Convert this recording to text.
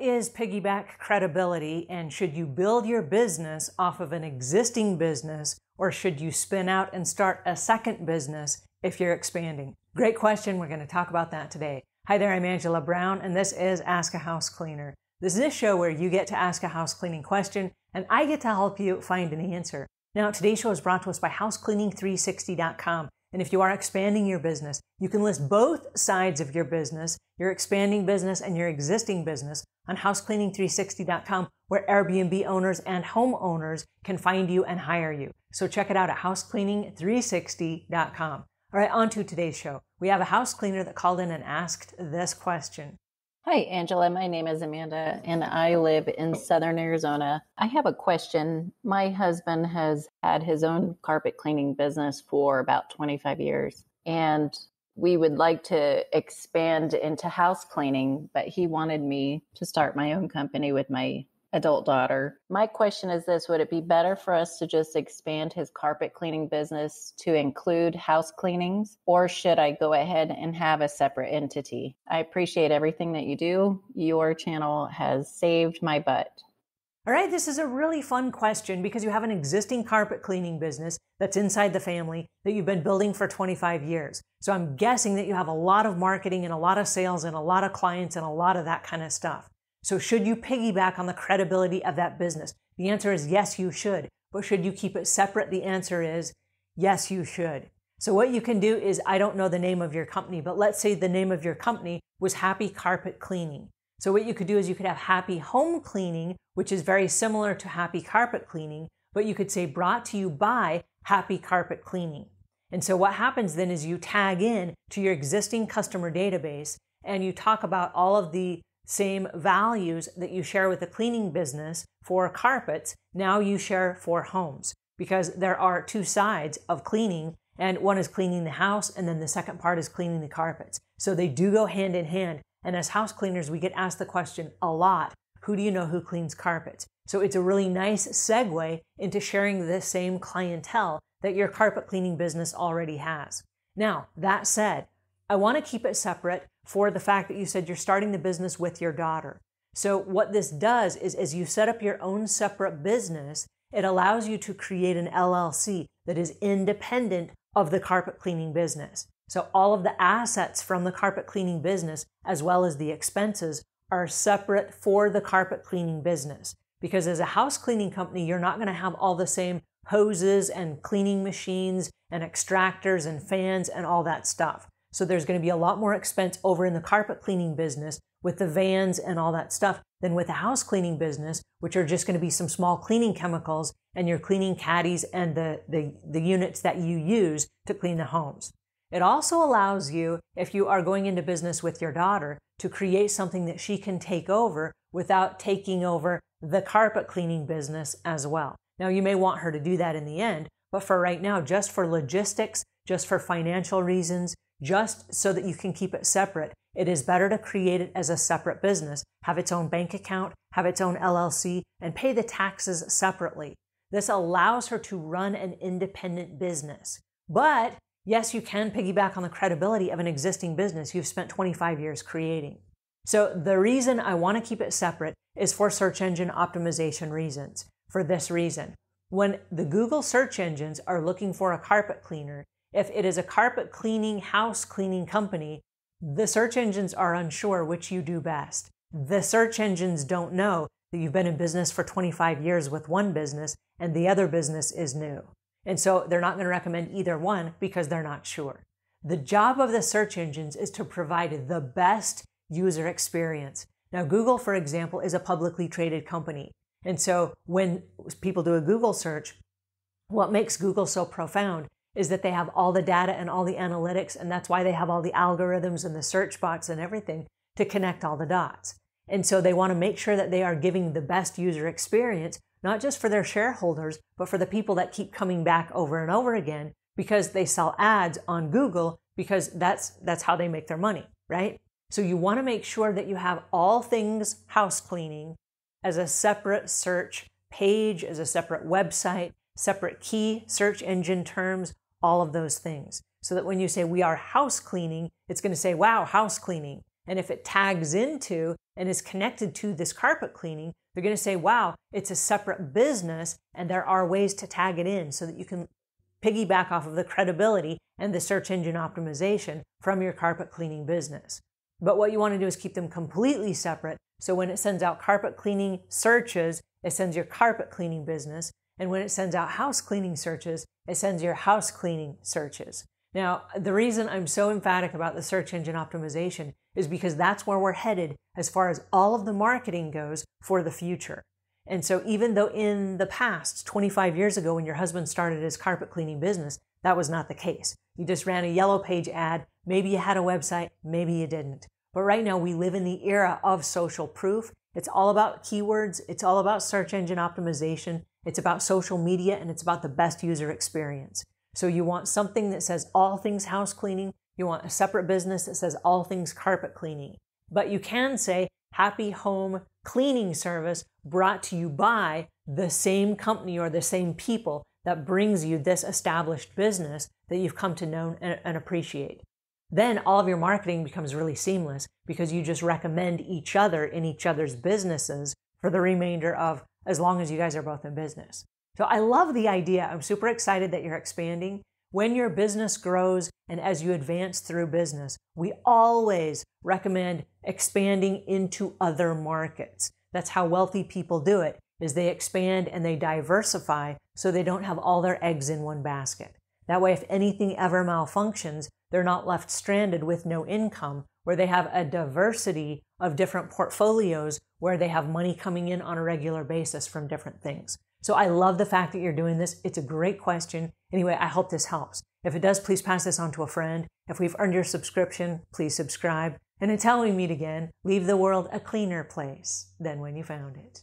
What is piggyback credibility, and should you build your business off of an existing business, or should you spin out and start a second business if you're expanding? Great question. We're going to talk about that today. Hi there, I'm Angela Brown, and this is Ask a House Cleaner. This is a show where you get to ask a house cleaning question, and I get to help you find an answer. Now, today's show is brought to us by housecleaning360.com. And if you are expanding your business, you can list both sides of your business, your expanding business and your existing business, on housecleaning360.com, where Airbnb owners and homeowners can find you and hire you. So check it out at housecleaning360.com. All right, on to today's show. We have a house cleaner that called in and asked this question Hi, Angela. My name is Amanda, and I live in southern Arizona. I have a question. My husband has had his own carpet cleaning business for about 25 years, and we would like to expand into house cleaning, but he wanted me to start my own company with my adult daughter. My question is this Would it be better for us to just expand his carpet cleaning business to include house cleanings, or should I go ahead and have a separate entity? I appreciate everything that you do. Your channel has saved my butt. All right, this is a really fun question because you have an existing carpet cleaning business that's inside the family that you've been building for 25 years. So I'm guessing that you have a lot of marketing and a lot of sales and a lot of clients and a lot of that kind of stuff. So should you piggyback on the credibility of that business? The answer is yes, you should. But should you keep it separate? The answer is yes, you should. So what you can do is, I don't know the name of your company, but let's say the name of your company was Happy Carpet Cleaning. So what you could do is you could have Happy Home Cleaning, which is very similar to Happy Carpet Cleaning, but you could say brought to you by Happy Carpet Cleaning. And so what happens then is you tag in to your existing customer database and you talk about all of the same values that you share with the cleaning business for carpets, now you share for homes because there are two sides of cleaning and one is cleaning the house and then the second part is cleaning the carpets. So they do go hand in hand. And as house cleaners, we get asked the question a lot, who do you know who cleans carpets? So it's a really nice segue into sharing the same clientele that your carpet cleaning business already has. Now, that said, I want to keep it separate for the fact that you said you're starting the business with your daughter. So, what this does is, as you set up your own separate business, it allows you to create an LLC that is independent of the carpet cleaning business. So, all of the assets from the carpet cleaning business, as well as the expenses, are separate for the carpet cleaning business. Because as a house cleaning company, you're not going to have all the same hoses and cleaning machines and extractors and fans and all that stuff. So there's going to be a lot more expense over in the carpet cleaning business with the vans and all that stuff than with the house cleaning business, which are just going to be some small cleaning chemicals and your cleaning caddies and the, the, the units that you use to clean the homes. It also allows you, if you are going into business with your daughter, to create something that she can take over without taking over the carpet cleaning business as well. Now, you may want her to do that in the end, but for right now, just for logistics, just for financial reasons, just so that you can keep it separate. It is better to create it as a separate business, have its own bank account, have its own LLC, and pay the taxes separately. This allows her to run an independent business. But yes, you can piggyback on the credibility of an existing business you've spent 25 years creating. So the reason I want to keep it separate is for search engine optimization reasons. For this reason, when the Google search engines are looking for a carpet cleaner, if it is a carpet cleaning, house cleaning company, the search engines are unsure which you do best. The search engines don't know that you've been in business for 25 years with one business and the other business is new. And so they're not going to recommend either one because they're not sure. The job of the search engines is to provide the best user experience. Now, Google, for example, is a publicly traded company. And so when people do a Google search, what makes Google so profound is that they have all the data and all the analytics, and that's why they have all the algorithms and the search box and everything to connect all the dots. And so they want to make sure that they are giving the best user experience, not just for their shareholders, but for the people that keep coming back over and over again because they sell ads on Google because that's that's how they make their money, right? So you want to make sure that you have all things house cleaning as a separate search page, as a separate website, separate key search engine terms, all of those things. So that when you say we are house cleaning, it's going to say, wow, house cleaning. And if it tags into and is connected to this carpet cleaning, they're going to say, wow, it's a separate business. And there are ways to tag it in so that you can piggyback off of the credibility and the search engine optimization from your carpet cleaning business. But what you want to do is keep them completely separate. So when it sends out carpet cleaning searches, it sends your carpet cleaning business. And when it sends out house cleaning searches, it sends your house cleaning searches. Now, the reason I'm so emphatic about the search engine optimization is because that's where we're headed as far as all of the marketing goes for the future. And so, even though in the past, 25 years ago, when your husband started his carpet cleaning business, that was not the case. You just ran a yellow page ad. Maybe you had a website, maybe you didn't. But right now, we live in the era of social proof. It's all about keywords, it's all about search engine optimization, it's about social media and it's about the best user experience. So you want something that says all things house cleaning. You want a separate business that says all things carpet cleaning. But you can say happy home cleaning service brought to you by the same company or the same people that brings you this established business that you've come to know and, and appreciate. Then all of your marketing becomes really seamless because you just recommend each other in each other's businesses for the remainder of as long as you guys are both in business. So I love the idea. I'm super excited that you're expanding. When your business grows and as you advance through business, we always recommend expanding into other markets. That's how wealthy people do it is they expand and they diversify so they don't have all their eggs in one basket. That way if anything ever malfunctions, they're not left stranded with no income where they have a diversity of different portfolios where they have money coming in on a regular basis from different things. So I love the fact that you're doing this. It's a great question. Anyway, I hope this helps. If it does, please pass this on to a friend. If we've earned your subscription, please subscribe. And until we meet again, leave the world a cleaner place than when you found it.